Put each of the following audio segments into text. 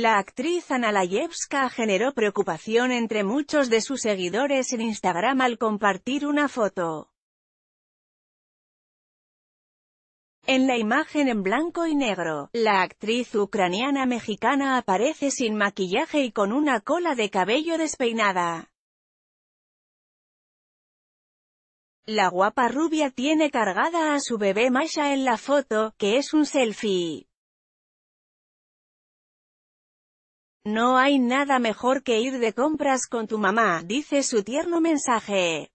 La actriz Analayevska generó preocupación entre muchos de sus seguidores en Instagram al compartir una foto. En la imagen en blanco y negro, la actriz ucraniana mexicana aparece sin maquillaje y con una cola de cabello despeinada. La guapa rubia tiene cargada a su bebé Masha en la foto, que es un selfie. No hay nada mejor que ir de compras con tu mamá, dice su tierno mensaje.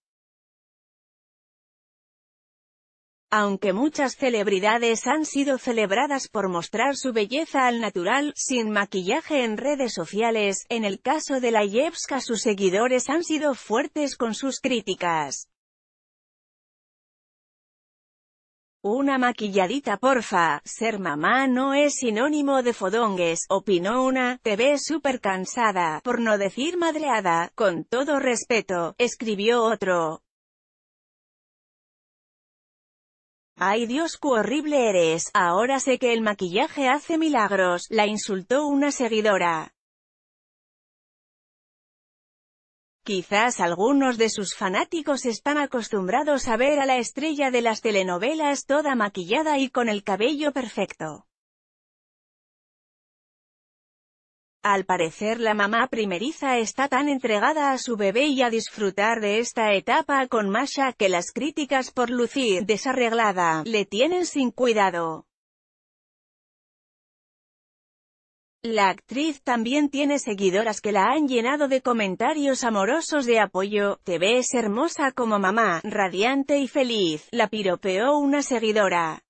Aunque muchas celebridades han sido celebradas por mostrar su belleza al natural, sin maquillaje en redes sociales, en el caso de la Yevska sus seguidores han sido fuertes con sus críticas. Una maquilladita porfa, ser mamá no es sinónimo de fodongues, opinó una, te ves súper cansada, por no decir madreada, con todo respeto, escribió otro. Ay Dios cu horrible eres, ahora sé que el maquillaje hace milagros, la insultó una seguidora. Quizás algunos de sus fanáticos están acostumbrados a ver a la estrella de las telenovelas toda maquillada y con el cabello perfecto. Al parecer la mamá primeriza está tan entregada a su bebé y a disfrutar de esta etapa con Masha que las críticas por lucir desarreglada le tienen sin cuidado. La actriz también tiene seguidoras que la han llenado de comentarios amorosos de apoyo, te ves hermosa como mamá, radiante y feliz, la piropeó una seguidora.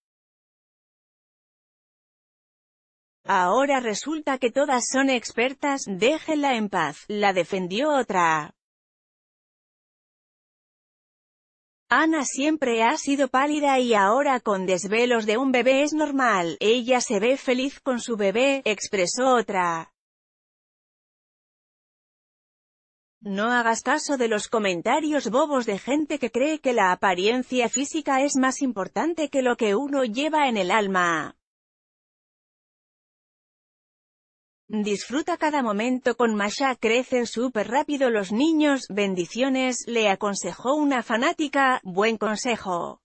Ahora resulta que todas son expertas, déjenla en paz, la defendió otra. Ana siempre ha sido pálida y ahora con desvelos de un bebé es normal, ella se ve feliz con su bebé, expresó otra. No hagas caso de los comentarios bobos de gente que cree que la apariencia física es más importante que lo que uno lleva en el alma. Disfruta cada momento con Masha crecen súper rápido los niños, bendiciones, le aconsejó una fanática, buen consejo.